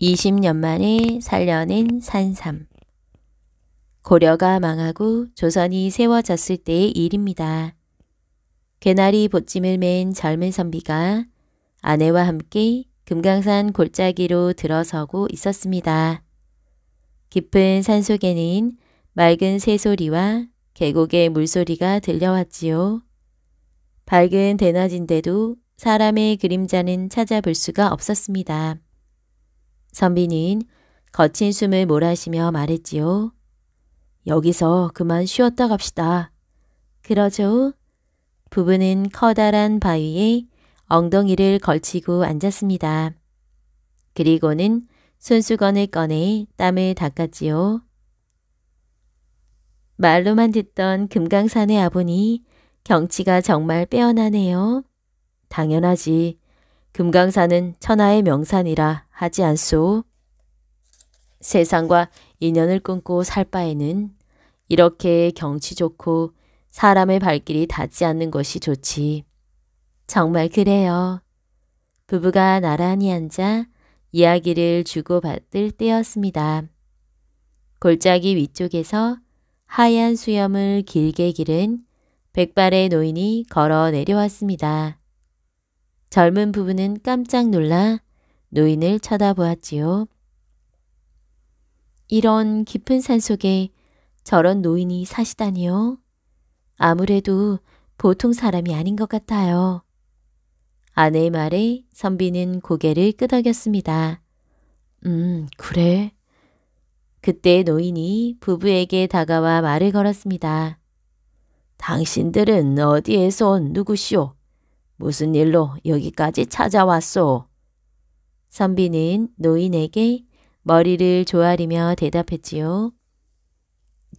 20년 만에 살려낸 산삼. 고려가 망하고 조선이 세워졌을 때의 일입니다. 개나리 보찜을 맨 젊은 선비가 아내와 함께 금강산 골짜기로 들어서고 있었습니다. 깊은 산속에는 맑은 새소리와 계곡의 물소리가 들려왔지요. 밝은 대낮인데도 사람의 그림자는 찾아볼 수가 없었습니다. 선비는 거친 숨을 몰아쉬며 말했지요. 여기서 그만 쉬었다 갑시다. 그러죠. 부부는 커다란 바위에 엉덩이를 걸치고 앉았습니다. 그리고는 손수건을 꺼내 땀을 닦았지요. 말로만 듣던 금강산의 아보니 경치가 정말 빼어나네요. 당연하지. 금강산은 천하의 명산이라 하지 않소. 세상과 인연을 끊고 살 바에는 이렇게 경치 좋고 사람의 발길이 닿지 않는 것이 좋지. 정말 그래요. 부부가 나란히 앉아 이야기를 주고받을 때였습니다. 골짜기 위쪽에서 하얀 수염을 길게 기른 백발의 노인이 걸어 내려왔습니다. 젊은 부부는 깜짝 놀라 노인을 쳐다보았지요. 이런 깊은 산속에 저런 노인이 사시다니요. 아무래도 보통 사람이 아닌 것 같아요. 아내의 말에 선비는 고개를 끄덕였습니다. 음, 그래. 그때 노인이 부부에게 다가와 말을 걸었습니다. 당신들은 어디에서 온 누구시오? 무슨 일로 여기까지 찾아왔소? 선비는 노인에게 머리를 조아리며 대답했지요.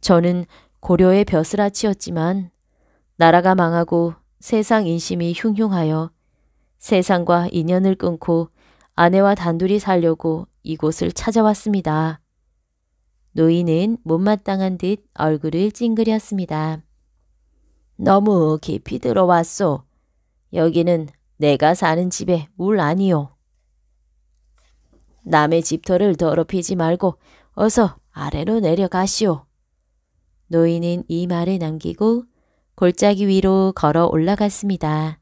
저는 고려의 벼슬아치였지만 나라가 망하고 세상 인심이 흉흉하여 세상과 인연을 끊고 아내와 단둘이 살려고 이곳을 찾아왔습니다. 노인은 못마땅한 듯 얼굴을 찡그렸습니다. 너무 깊이 들어왔소. 여기는 내가 사는 집에울 아니오. 남의 집터를 더럽히지 말고 어서 아래로 내려가시오. 노인은 이 말을 남기고 골짜기 위로 걸어 올라갔습니다.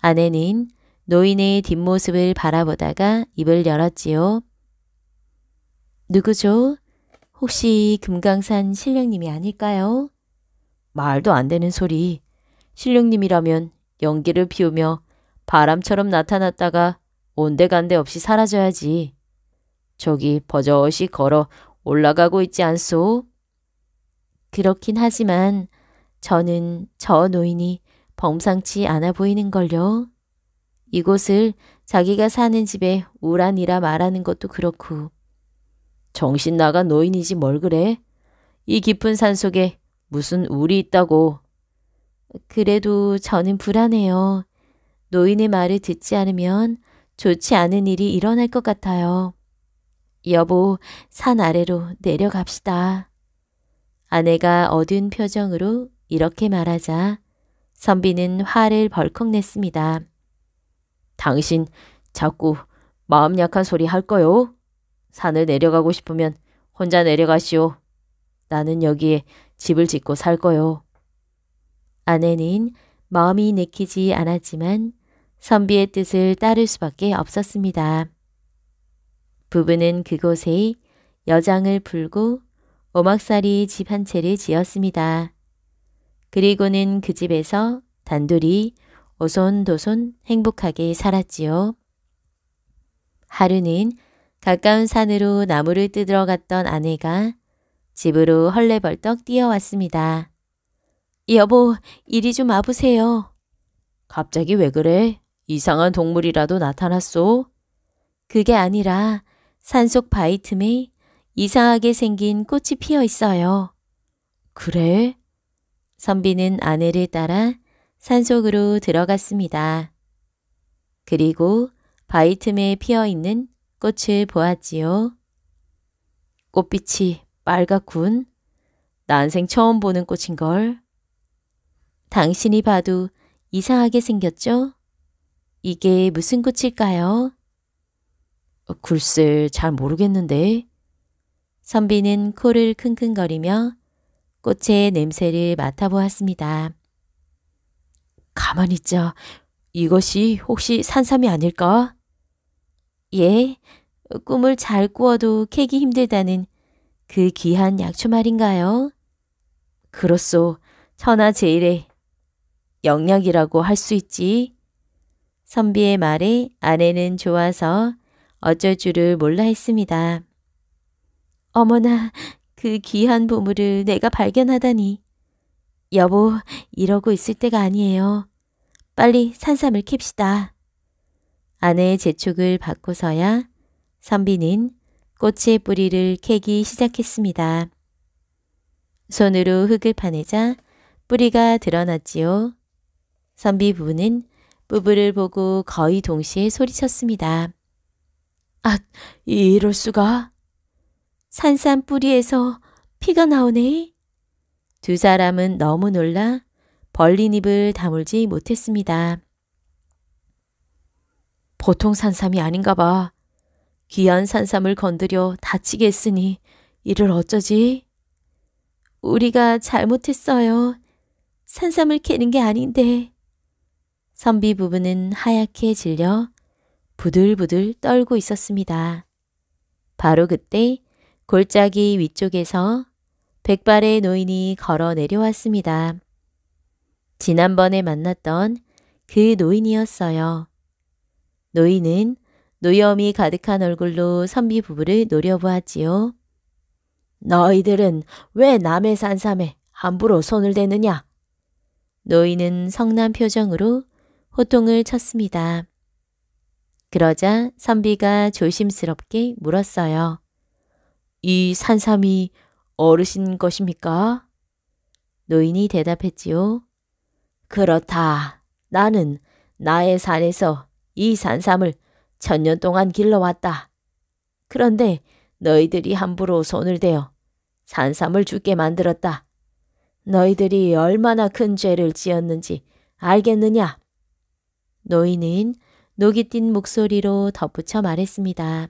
아내는 노인의 뒷모습을 바라보다가 입을 열었지요. 누구죠? 혹시 금강산 신령님이 아닐까요? 말도 안 되는 소리. 신령님이라면 연기를 피우며 바람처럼 나타났다가 온데간데 없이 사라져야지. 저기 버젓이 걸어 올라가고 있지 않소? 그렇긴 하지만 저는 저 노인이 범상치 않아 보이는걸요. 이곳을 자기가 사는 집에 우란이라 말하는 것도 그렇고 정신 나간 노인이지 뭘 그래? 이 깊은 산 속에 무슨 우리 있다고. 그래도 저는 불안해요. 노인의 말을 듣지 않으면 좋지 않은 일이 일어날 것 같아요. 여보, 산 아래로 내려갑시다. 아내가 어두운 표정으로 이렇게 말하자 선비는 화를 벌컥 냈습니다. 당신 자꾸 마음 약한 소리 할 거요? 산을 내려가고 싶으면 혼자 내려가시오. 나는 여기에 집을 짓고 살 거요. 아내는 마음이 내키지 않았지만 선비의 뜻을 따를 수밖에 없었습니다. 부부는 그곳에 여장을 불고 오막살이 집 한 채를 지었습니다. 그리고는 그 집에서 단둘이 오손도손 행복하게 살았지요. 하루는 가까운 산으로 나무를 뜯으러 갔던 아내가 집으로 헐레벌떡 뛰어왔습니다. 여보, 이리 좀 와보세요. 갑자기 왜 그래? 이상한 동물이라도 나타났소? 그게 아니라 산속 바위 틈에 이상하게 생긴 꽃이 피어 있어요. 그래? 선비는 아내를 따라 산속으로 들어갔습니다. 그리고 바위 틈에 피어 있는 꽃을 보았지요. 꽃빛이 빨갛군. 난생 처음 보는 꽃인걸. 당신이 봐도 이상하게 생겼죠? 이게 무슨 꽃일까요? 어, 글쎄 잘 모르겠는데. 선비는 코를 킁킁거리며 꽃의 냄새를 맡아보았습니다. 가만 있자. 이것이 혹시 산삼이 아닐까? 예, 꿈을 잘 꾸어도 캐기 힘들다는 그 귀한 약초 말인가요? 그렇소, 천하 제일의 영약이라고 할 수 있지. 선비의 말에 아내는 좋아서 어쩔 줄을 몰라 했습니다. 어머나, 그 귀한 보물을 내가 발견하다니. 여보, 이러고 있을 때가 아니에요. 빨리 산삼을 캡시다. 아내의 재촉을 받고서야 선비는 꽃의 뿌리를 캐기 시작했습니다. 손으로 흙을 파내자 뿌리가 드러났지요. 선비 부부는 부부를 보고 거의 동시에 소리쳤습니다. 아, 이럴 수가? 산산 뿌리에서 피가 나오네. 두 사람은 너무 놀라 벌린 입을 다물지 못했습니다. 보통 산삼이 아닌가 봐. 귀한 산삼을 건드려 다치게 했으니 이를 어쩌지? 우리가 잘못했어요. 산삼을 캐는 게 아닌데. 선비 부부는 하얗게 질려 부들부들 떨고 있었습니다. 바로 그때 골짜기 위쪽에서 백발의 노인이 걸어 내려왔습니다. 지난번에 만났던 그 노인이었어요. 노인은 노염이 가득한 얼굴로 선비 부부를 노려보았지요. 너희들은 왜 남의 산삼에 함부로 손을 대느냐? 노인은 성난 표정으로 호통을 쳤습니다. 그러자 선비가 조심스럽게 물었어요. 이 산삼이 어르신 것입니까? 노인이 대답했지요. 그렇다. 나는 나의 산에서 이 산삼을 천년 동안 길러왔다. 그런데 너희들이 함부로 손을 대어 산삼을 죽게 만들었다. 너희들이 얼마나 큰 죄를 지었는지 알겠느냐? 노인은 녹이 띤 목소리로 덧붙여 말했습니다.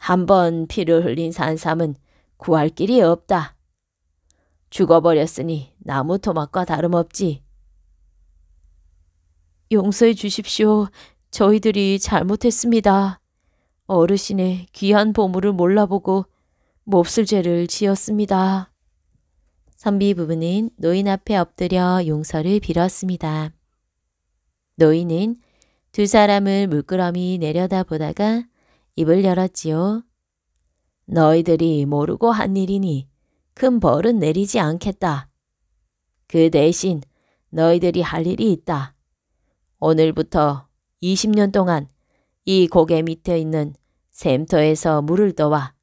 한 번 피를 흘린 산삼은 구할 길이 없다. 죽어버렸으니 나무 토막과 다름없지. 용서해 주십시오. 저희들이 잘못했습니다. 어르신의 귀한 보물을 몰라보고 몹쓸 죄를 지었습니다. 선비 부부는 노인 앞에 엎드려 용서를 빌었습니다. 노인은 두 사람을 물끄러미 내려다보다가 입을 열었지요. 너희들이 모르고 한 일이니 큰 벌은 내리지 않겠다. 그 대신 너희들이 할 일이 있다. 오늘부터 20년 동안 이 고개 밑에 있는 샘터에서 물을 떠와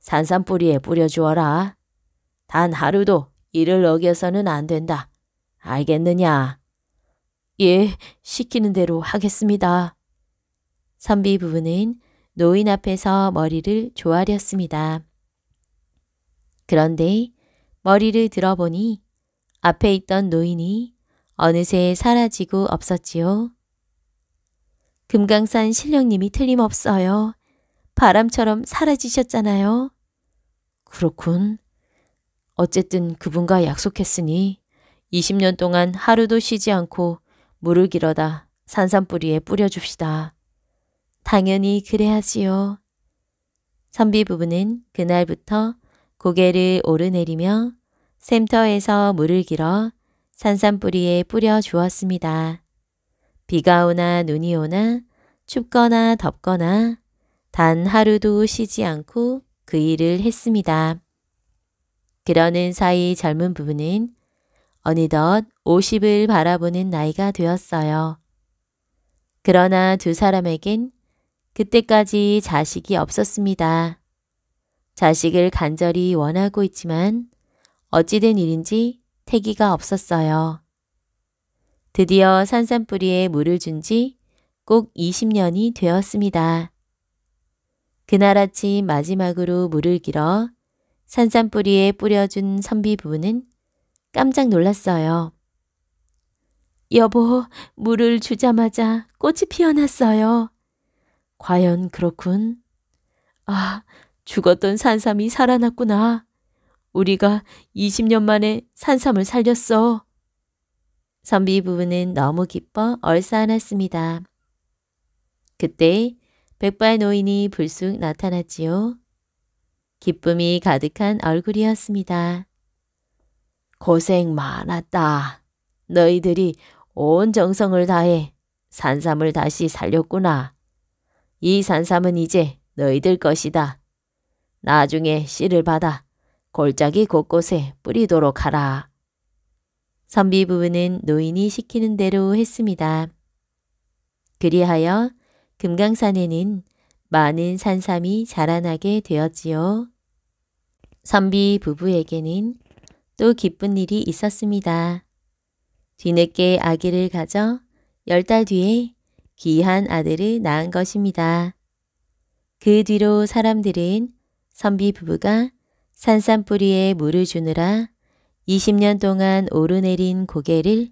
산삼뿌리에 뿌려주어라. 단 하루도 이를 어겨서는 안 된다. 알겠느냐? 예, 시키는 대로 하겠습니다. 선비 부부는 노인 앞에서 머리를 조아렸습니다. 그런데 머리를 들어보니 앞에 있던 노인이 어느새 사라지고 없었지요. 금강산 신령님이 틀림없어요. 바람처럼 사라지셨잖아요. 그렇군. 어쨌든 그분과 약속했으니 20년 동안 하루도 쉬지 않고 물을 기러다 산삼뿌리에 뿌려줍시다. 당연히 그래야지요. 선비 부부는 그날부터 고개를 오르내리며 샘터에서 물을 길어 산삼뿌리에 뿌려주었습니다. 비가 오나 눈이 오나 춥거나 덥거나 단 하루도 쉬지 않고 그 일을 했습니다. 그러는 사이 젊은 부부는 어느덧 50을 바라보는 나이가 되었어요. 그러나 두 사람에겐 그때까지 자식이 없었습니다. 자식을 간절히 원하고 있지만 어찌된 일인지 태기가 없었어요. 드디어 산산뿌리에 물을 준 지 꼭 20년이 되었습니다. 그날 아침 마지막으로 물을 길어 산산뿌리에 뿌려준 선비 부부는 깜짝 놀랐어요. 여보, 물을 주자마자 꽃이 피어났어요. 과연 그렇군. 아, 죽었던 산삼이 살아났구나. 우리가 20년 만에 산삼을 살렸어. 선비 부부는 너무 기뻐 얼싸안았습니다. 그때 백발 노인이 불쑥 나타났지요. 기쁨이 가득한 얼굴이었습니다. 고생 많았다. 너희들이 온 정성을 다해 산삼을 다시 살렸구나. 이 산삼은 이제 너희들 것이다. 나중에 씨를 받아 골짜기 곳곳에 뿌리도록 하라. 선비 부부는 노인이 시키는 대로 했습니다. 그리하여 금강산에는 많은 산삼이 자라나게 되었지요. 선비 부부에게는 또 기쁜 일이 있었습니다. 뒤늦게 아기를 가져 열 달 뒤에 귀한 아들을 낳은 것입니다. 그 뒤로 사람들은 선비 부부가 산산뿌리에 물을 주느라 20년 동안 오르내린 고개를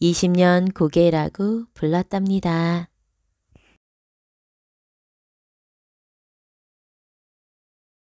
20년 고개라고 불렀답니다.